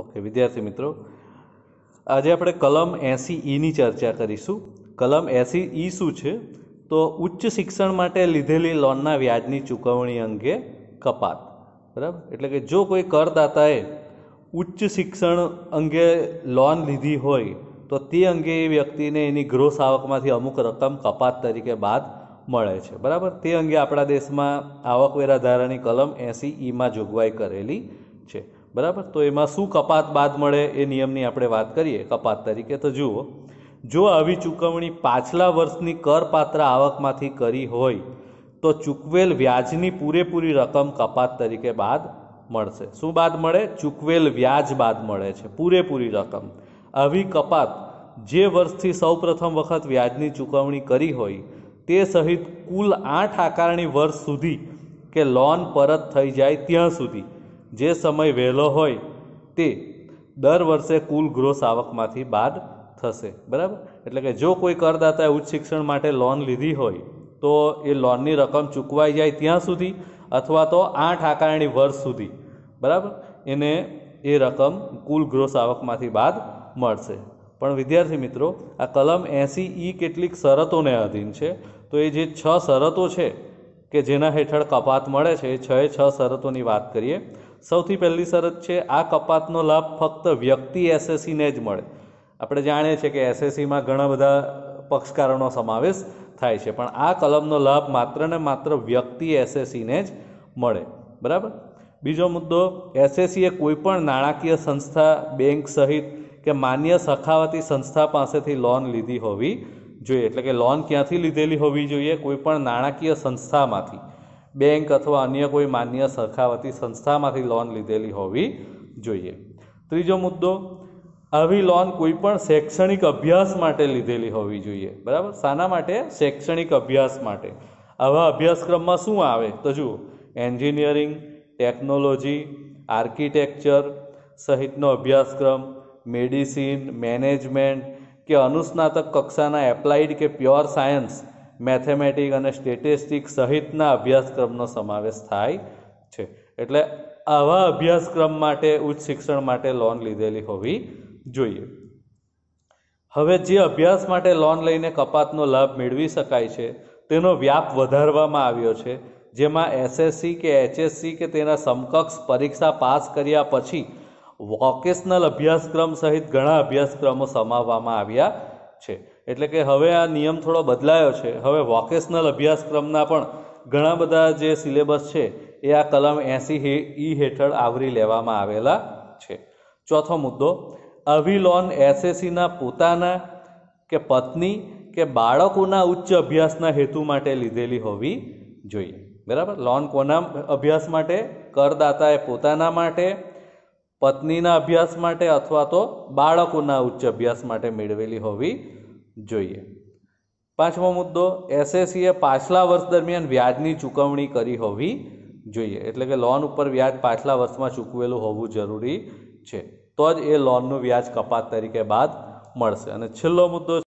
okay વિદ્યાર્થી મિત્રો આજે આપણે કલમ એંસી ઈની ચર્ચા કરીશું કલમ એંસી ઈ શું છે તો ઉચ્ચ શિક્ષણ માટે લીધેલી લોનના વ્યાજની ચૂકવણી અંગે કપાત બરાબર એટલે કે જો કોઈ કરદાતાએ ઉચ્ચ શિક્ષણ અંગે લોન લીધી હોય તો તે અંગે એ વ્યક્તિને એની ગ્રોસ આવકમાંથી અમુક રકમ કપાત તરીકે બાદ મળે છે બરાબર તે અંગે આપણા દેશમાં આવકવેરા ધારાની કલમ એંસી ઈમાં જોગવાઈ કરેલી છે બરાબર તો એમાં શું કપાત બાદ મળે એ નિયમની આપણે વાત કરીએ કપાત તરીકે તો જુઓ જો આવી ચૂકવણી પાછલા વર્ષની કરપાત્ર આવકમાંથી કરી હોય તો ચૂકવેલ વ્યાજની પૂરેપૂરી રકમ કપાત તરીકે બાદ મળશે શું બાદ મળે ચૂકવેલ વ્યાજ બાદ મળે છે પૂરેપૂરી રકમ આવી કપાત જે વર્ષથી સૌપ્રથમ વખત વ્યાજની ચૂકવણી કરી હોય તે સહિત કુલ આઠ આકારણી વર્ષ સુધી કે લોન પરત થઈ જાય ત્યાં સુધી જે સમય વહેલો હોય તે દર વર્ષે કુલ ગ્રોસ આવકમાંથી બાદ થશે બરાબર એટલે કે જો કોઈ કરદાતાએ ઉચ્ચ શિક્ષણ માટે લોન લીધી હોય તો એ લોનની રકમ ચૂકવાઈ જાય ત્યાં સુધી અથવા તો આઠ આકારણી વર્ષ સુધી બરાબર એને એ રકમ કુલ ગ્રોસ આવકમાંથી બાદ મળશે પણ વિદ્યાર્થી મિત્રો આ કલમ એંસી ઈ કેટલીક શરતોને અધીન છે તો એ જે છ શરતો છે કે જેના હેઠળ કપાત મળે છે એ છ છ શરતોની વાત કરીએ સૌથી પહેલી શરત છે આ કપાતનો લાભ ફક્ત વ્યક્તિ એસએસસીને જ મળે આપણે જાણીએ છીએ કે એસએસસીમાં ઘણા બધા પક્ષકારોનો સમાવેશ થાય છે પણ આ કલમનો લાભ માત્ર ને માત્ર વ્યક્તિ એસએસસીને જ મળે બરાબર બીજો મુદ્દો એસએસસીએ કોઈપણ નાણાકીય સંસ્થા બેંક સહિત કે માન્ય સખાવતી સંસ્થા પાસેથી લોન લીધી હોવી જોઈએ એટલે કે લોન ક્યાંથી લીધેલી હોવી જોઈએ કોઈપણ નાણાકીય સંસ્થામાંથી બેંક અથવા અન્ય કોઈ માન્ય સરખાવતી સંસ્થામાંથી લોન લીધેલી હોવી જોઈએ ત્રીજો મુદ્દો આવી લોન કોઈ પણ શૈક્ષણિક અભ્યાસ માટે લીધેલી હોવી જોઈએ બરાબર શાના માટે શૈક્ષણિક અભ્યાસ માટે આવા અભ્યાસક્રમમાં શું આવે તો જુઓ એન્જિનિયરિંગ ટેકનોલોજી આર્કિટેક્ચર સહિતનો અભ્યાસક્રમ મેડિસિન મેનેજમેન્ટ કે અનુસ્નાતક કક્ષાના એપ્લાઇડ કે પ્યોર સાયન્સ મેથેમેટિક અને સ્ટેટિસ્ટિક સહિતના અભ્યાસક્રમનો સમાવેશ થાય છે એટલે આવા અભ્યાસક્રમ માટે ઉચ્ચ શિક્ષણ માટે લોન લીધેલી હોવી જોઈએ હવે જે અભ્યાસ માટે લોન લઈને કપાતનો લાભ મેળવી શકાય છે તેનો વ્યાપ વધારવામાં આવ્યો છે જેમાં એસએસસી કે એચએસસી કે તેના સમકક્ષ પરીક્ષા પાસ કર્યા પછી વોકેશનલ અભ્યાસક્રમ સહિત ઘણા અભ્યાસક્રમો સમાવવામાં આવ્યા છે એટલે કે હવે આ નિયમ થોડો બદલાયો છે હવે વોકેશનલ અભ્યાસક્રમના પણ ઘણા બધા જે સિલેબસ છે એ આ કલમ એસી ઈ હેઠળ આવરી લેવામાં આવેલા છે ચોથો મુદ્દો આવી લોન એસએસીના પોતાના કે પત્ની કે બાળકોના ઉચ્ચ અભ્યાસના હેતુ માટે લીધેલી હોવી જોઈએ બરાબર લોન કોના અભ્યાસ માટે કરદાતાએ પોતાના માટે પત્નીના અભ્યાસ માટે અથવા તો બાળકોના ઉચ્ચ અભ્યાસ માટે મેળવેલી હોવી જોઈએ પાંચમો મુદ્દો એસએસસીએ પાછલા વર્ષ દરમિયાન વ્યાજની ચૂકવણી કરી હોવી જોઈએ એટલે કે લોન ઉપર વ્યાજ પાછલા વર્ષમાં ચૂકવેલું હોવું જરૂરી છે તો જ એ લોનનું વ્યાજ કપાત તરીકે બાદ મળશે અને છેલ્લો મુદ્દો